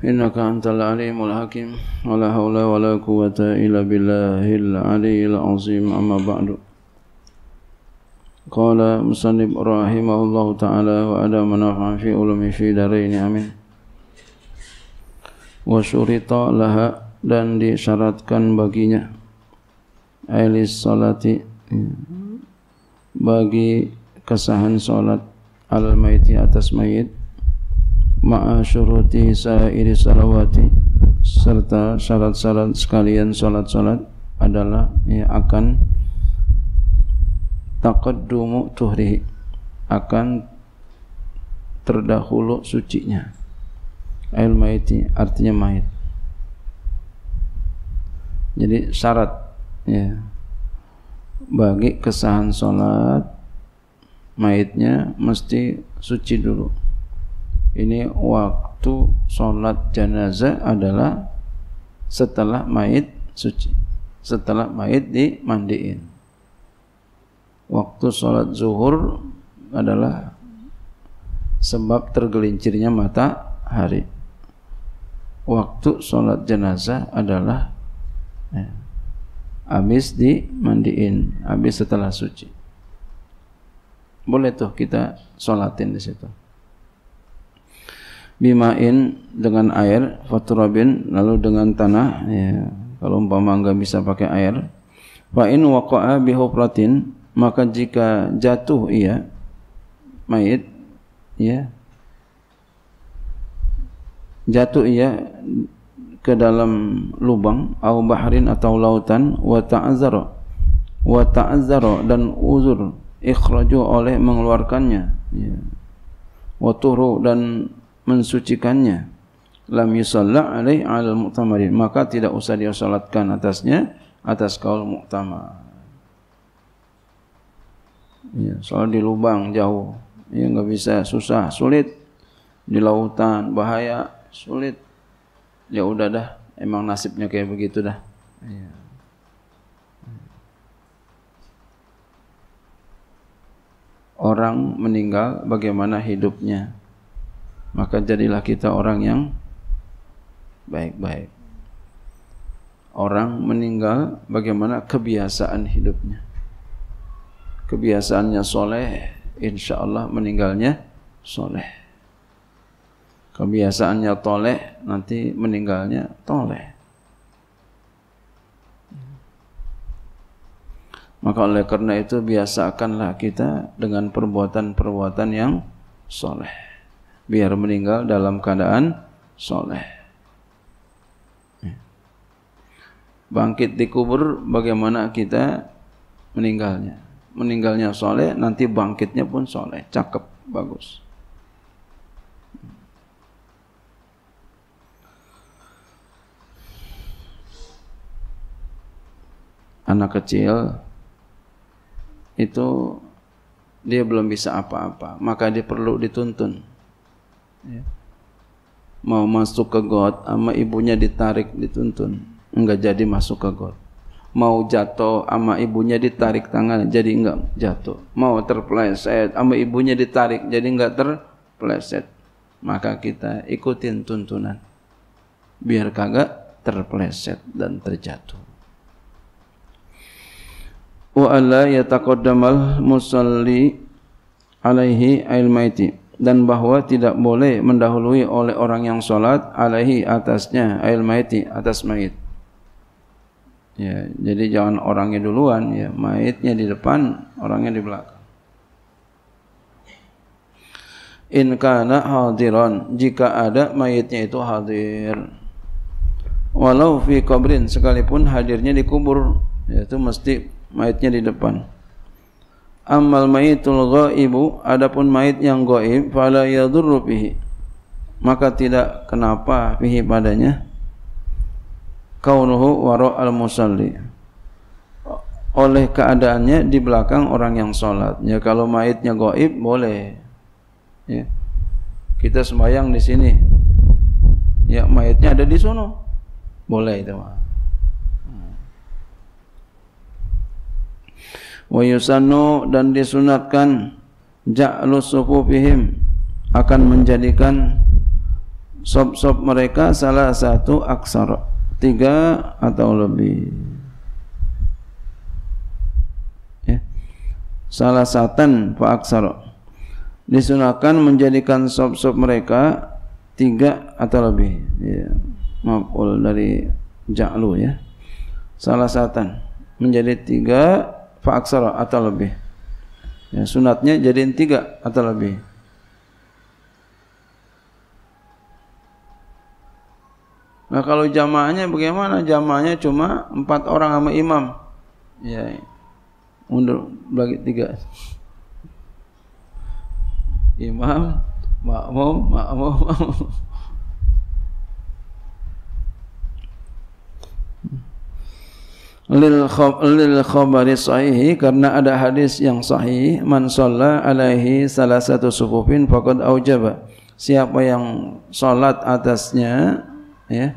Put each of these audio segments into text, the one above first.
Innaka antal alimul hakim wa la hawla wa la quwata illa billahil aliyil azim amma ba'du Qala musannib ta'ala wa ada manafa fi ulumi fi amin Wa syurita dan disyaratkan baginya Ailis salati bagi kesahan salat al-maiti atas mayit ma'a sa'iri salawati serta syarat-syarat sekalian salat-salat adalah ya, akan taqaddumu tuhri akan terdahulu sucinya ail maiti artinya mayit jadi syarat ya bagi kesahan salat mayitnya mesti suci dulu ini waktu sholat jenazah adalah setelah mayit suci setelah mayit dimandiin waktu sholat zuhur adalah sebab tergelincirnya mata hari. waktu sholat jenazah adalah ya, habis dimandiin habis setelah suci boleh tuh kita sholatin di situ bimain dengan air faturabin lalu dengan tanah ya, kalau umpama enggak bisa pakai air fa in waqa'a bihuflatin maka jika jatuh ia mayit ya jatuh ia ke dalam lubang au baharin atau lautan wa ta'azzara wa ta'azzara dan uzur ikhraju oleh mengeluarkannya ya wa dan mensucikannya lam yusalla alaihi alal mu'tamarin maka tidak usah dia salatkan atasnya atas kaul mu'tamar. ya soal di lubang jauh ya nggak bisa susah sulit di lautan bahaya sulit ya udah dah emang nasibnya kayak begitu dah ya. orang meninggal bagaimana hidupnya maka jadilah kita orang yang baik-baik. Orang meninggal bagaimana kebiasaan hidupnya. Kebiasaannya soleh, insya Allah meninggalnya soleh. Kebiasaannya toleh, nanti meninggalnya toleh. Maka oleh karena itu biasakanlah kita dengan perbuatan-perbuatan yang soleh biar meninggal dalam keadaan soleh. Ya. Bangkit di kubur bagaimana kita meninggalnya. Meninggalnya soleh, nanti bangkitnya pun soleh. Cakep, bagus. Anak kecil itu dia belum bisa apa-apa, maka dia perlu dituntun Ya. Mau masuk ke got, ama ibunya ditarik, dituntun. Enggak jadi masuk ke got. Mau jatuh, ama ibunya ditarik tangan, jadi enggak jatuh. Mau terpleset, ama ibunya ditarik, jadi enggak terpleset. Maka kita ikutin tuntunan. Biar kagak terpleset dan terjatuh wa alla yataqaddamal musalli alaihi al dan bahwa tidak boleh mendahului oleh orang yang solat alaihi atasnya ail maiti atas mait. Ya, jadi jangan orangnya duluan, ya, maitnya di depan, orangnya di belakang. In kana hadiran jika ada mayitnya itu hadir. Walau fi kubrin sekalipun hadirnya di kubur, yaitu mesti mayitnya di depan. Ammal mayitul ghaibu adapun ma'it yang ghaib fala yadurru bihi maka tidak kenapa bihi padanya kaunuhu wara al musalli oleh keadaannya di belakang orang yang salat ya kalau ma'itnya ghaib boleh ya kita sembahyang di sini ya ma'itnya ada di sono boleh itu mah wa yusannu dan disunatkan ja'lu sufufihim akan menjadikan sop-sop mereka salah satu aksara tiga atau lebih ya. salah satan fa aksara disunatkan menjadikan sop-sop mereka tiga atau lebih ya. maaf dari ja'lu ya salah satan menjadi tiga fa aksara atau lebih. Ya, sunatnya jadi tiga atau lebih. Nah kalau jamaahnya bagaimana? Jamaahnya cuma empat orang sama imam. Ya, mundur lagi tiga. Imam, makmum, makmum, makmum. lil khabari sahihi karena ada hadis yang sahih man shalla alaihi salah satu sufufin faqad aujaba siapa yang salat atasnya ya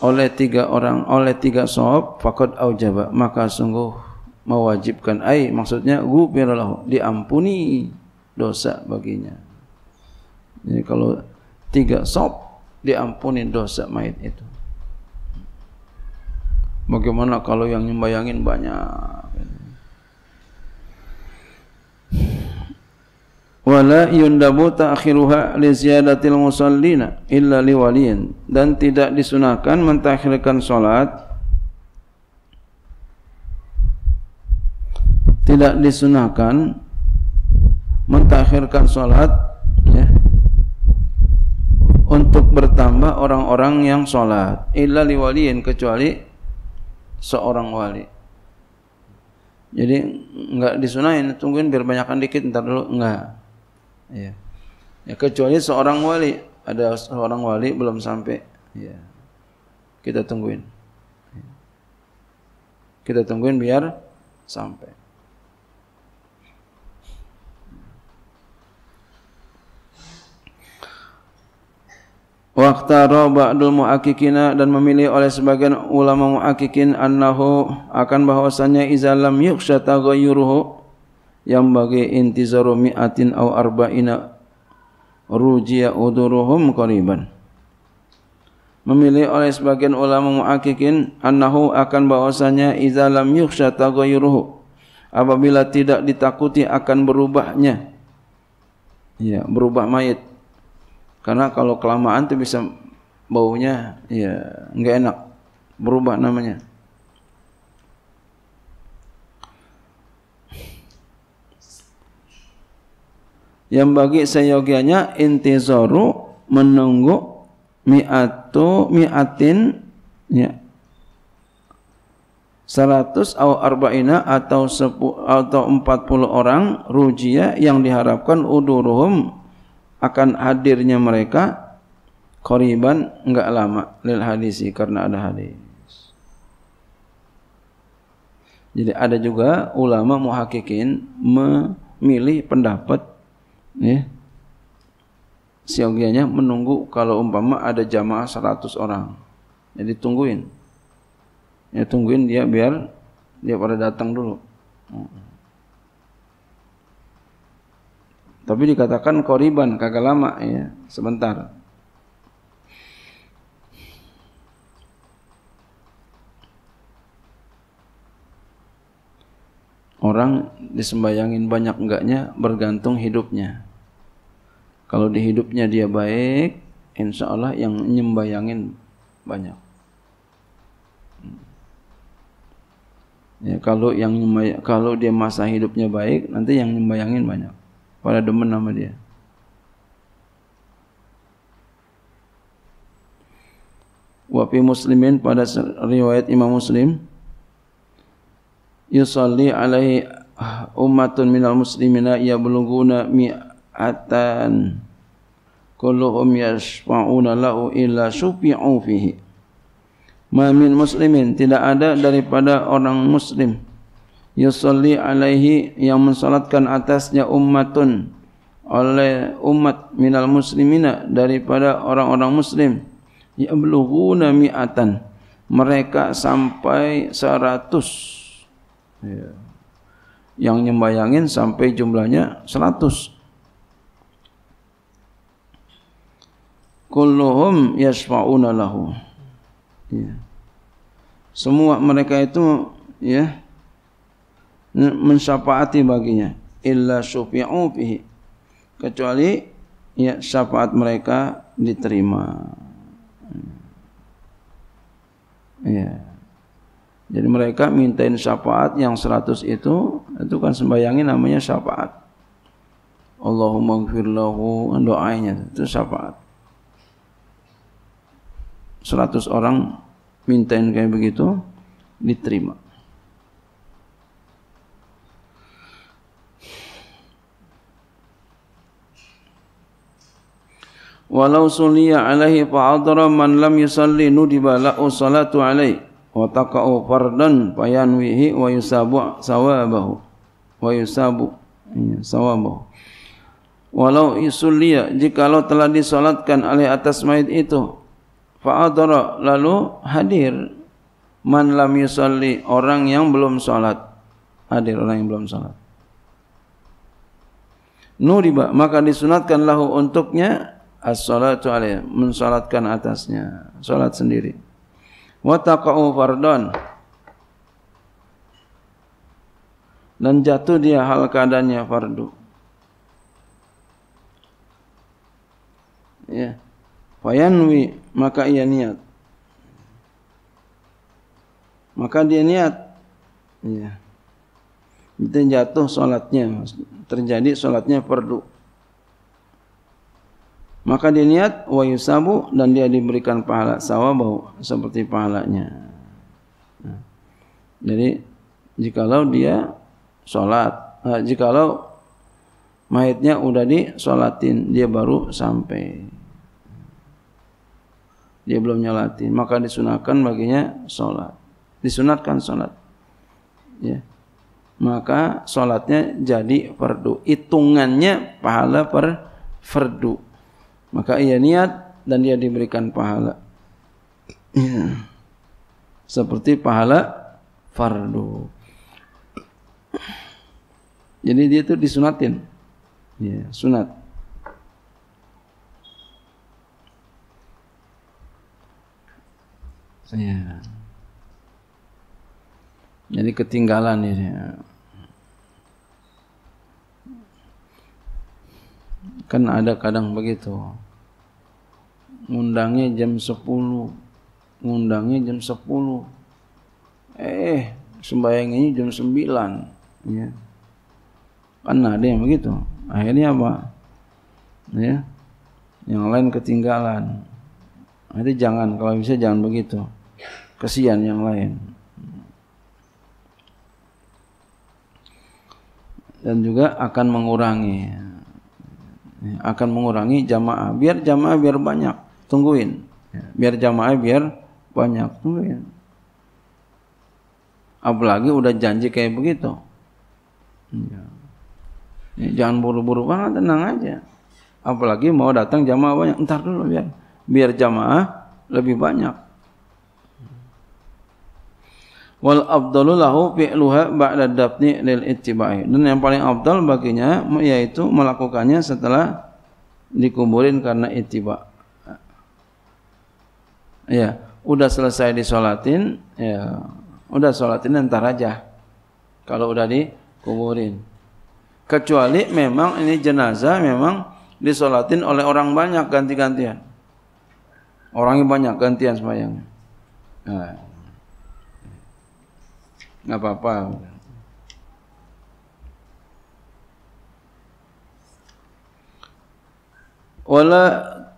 oleh tiga orang oleh tiga sahab faqad aujaba maka sungguh mewajibkan ai maksudnya ghufirallahu diampuni dosa baginya jadi kalau tiga sahab diampuni dosa mayit itu Bagaimana kalau yang nyembayangin banyak? Wala yundabu ta'khiruha li ziyadatil musallina illa li waliyin dan tidak disunahkan mentakhirkan salat tidak disunahkan mentakhirkan salat ya untuk bertambah orang-orang yang salat illa li kecuali seorang wali. Jadi enggak disunahin, tungguin biar banyakkan dikit ntar dulu enggak. Ya. ya kecuali seorang wali, ada seorang wali belum sampai, ya. Kita tungguin. Iya. Kita tungguin biar sampai. Waktu Robah Abdul Muakikina dan memilih oleh sebagian ulama Muakikin Anahu akan bahwasannya izalam yuksyata ghayyuruhu yang bagi intizaru mi'atin au arba'ina rujia uduruhum qariban memilih oleh sebagian ulama muakkikin Anahu akan bahwasanya Izalam lam yukhsha taghayyuruhu apabila tidak ditakuti akan berubahnya ya berubah mayat. Karena kalau kelamaan tuh bisa baunya ya nggak enak, berubah namanya. Yang bagi seyogianya intizaru menunggu mi'atu mi'atin ya seratus atau arba'ina atau 40 orang rujia yang diharapkan uduruhum akan hadirnya mereka koriban enggak lama lil hadisi karena ada hadis. Jadi ada juga ulama muhakikin memilih pendapat ya. Siogianya menunggu kalau umpama ada jamaah 100 orang. Jadi tungguin. Ya tungguin dia biar dia pada datang dulu. Hmm. Tapi dikatakan koriban kagak lama ya, sebentar. Orang disembayangin banyak enggaknya bergantung hidupnya. Kalau di hidupnya dia baik, insya Allah yang nyembayangin banyak. Ya, kalau yang kalau dia masa hidupnya baik, nanti yang nyembayangin banyak. pada demen nama dia. Wa muslimin pada riwayat Imam Muslim yusalli alaihi ummatun minal muslimina ia bulughuna mi'atan kulluhum yashfa'una lau illa syufi'u fihi. Ma min muslimin tidak ada daripada orang muslim yusalli alaihi yang mensalatkan atasnya ummatun oleh umat minal muslimina daripada orang-orang muslim yablughuna mi'atan mereka sampai seratus ya. yang nyembayangin sampai jumlahnya seratus kulluhum yasfa'una lahu ya. semua mereka itu ya mensyafaati baginya illa syufi'u fihi kecuali ya syafaat mereka diterima hmm. ya jadi mereka mintain syafaat yang 100 itu itu kan sembayangin namanya syafaat Allahumma lahu kan doanya itu syafaat 100 orang mintain kayak begitu diterima walau sulia alaihi fa'adra man lam yusalli nudiba la'u salatu alaih wa taqa'u fardan fayanwihi wa yusabu sawabahu wa yusabu sawabahu walau isulia jikalau telah disolatkan alaih atas mayit itu fa'adara lalu hadir man lam yusalli orang yang belum solat hadir orang yang belum solat nuriba maka disunatkan lahu untuknya as-salatu alaih mensalatkan atasnya salat sendiri wa taqau fardhon dan jatuh dia hal keadaannya fardu ya fayanwi maka ia niat maka dia niat ya dan jatuh salatnya terjadi salatnya fardu maka niat wa yusabu dan dia diberikan pahala sawabau seperti pahalanya. Nah, jadi jikalau dia sholat, eh, jikalau mayatnya udah disolatin, dia baru sampai. Dia belum nyolatin, maka disunahkan baginya sholat. Disunatkan sholat. Ya. Maka sholatnya jadi perdu. Hitungannya pahala per fardu maka ia niat dan dia diberikan pahala. Ya. Seperti pahala fardu. Jadi dia itu disunatin. Ya, sunat. Ya. Jadi ketinggalan ini. Ya. Kan ada kadang begitu. Ngundangnya jam 10. Ngundangnya jam 10. Eh, sembayangnya jam 9. Ya. Kan ada yang begitu. Akhirnya apa? Ya. Yang lain ketinggalan. Jadi jangan, kalau bisa jangan begitu. Kesian yang lain. Dan juga akan mengurangi. Ya, akan mengurangi jamaah. Biar jamaah biar banyak, tungguin. Ya. Biar jamaah biar banyak, tungguin. Apalagi udah janji kayak begitu. Ya. ya. jangan buru-buru banget, tenang aja. Apalagi mau datang jamaah banyak, ntar dulu biar biar jamaah lebih banyak wal afdalu lahu fi'luha ba'da dafni lil ittiba'i dan yang paling afdal baginya yaitu melakukannya setelah dikuburin karena ittiba ya udah selesai disolatin ya udah solatin ntar aja kalau udah dikuburin kecuali memang ini jenazah memang disolatin oleh orang banyak ganti-gantian orangnya banyak gantian semayang nah Enggak apa-apa. Wala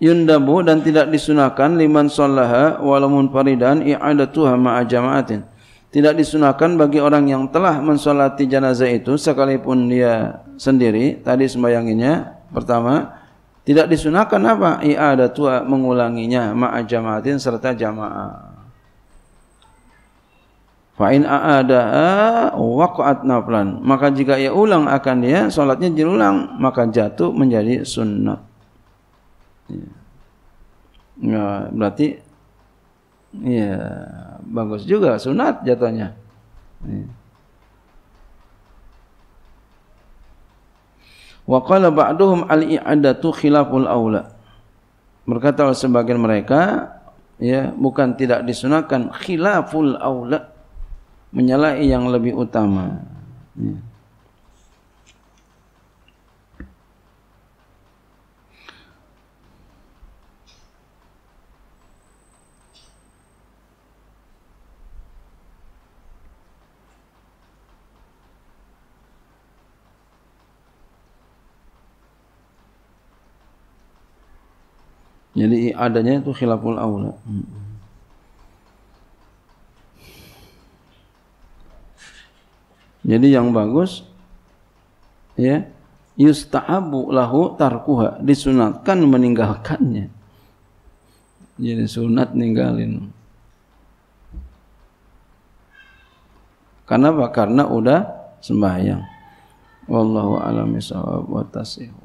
yundabu dan tidak disunahkan liman sallaha walamun faridan i'adatuha ma'a jama'atin. Tidak disunahkan bagi orang yang telah mensolati jenazah itu sekalipun dia sendiri tadi sembayanginya pertama tidak disunahkan apa ia ada i'adatuha mengulanginya ma'ajamatin serta jama'ah. Fa'in a'adaha waqa'at naflan. Maka jika ia ulang akan dia, solatnya diulang, maka jatuh menjadi sunat. Ya. Nah, berarti ya bagus juga sunat jatuhnya. Ya. Wa qala ba'duhum al-i'adatu khilaful aula. Berkata sebagian mereka, ya bukan tidak disunahkan khilaful aula menyalahi yang lebih utama. Ya. Jadi adanya itu khilaful aula. Hmm. Jadi yang bagus ya yusta'abu lahu tarkuha disunatkan meninggalkannya. Jadi sunat ninggalin. Kenapa? Karena udah sembahyang. Wallahu a'lam bishawab wa tasihu.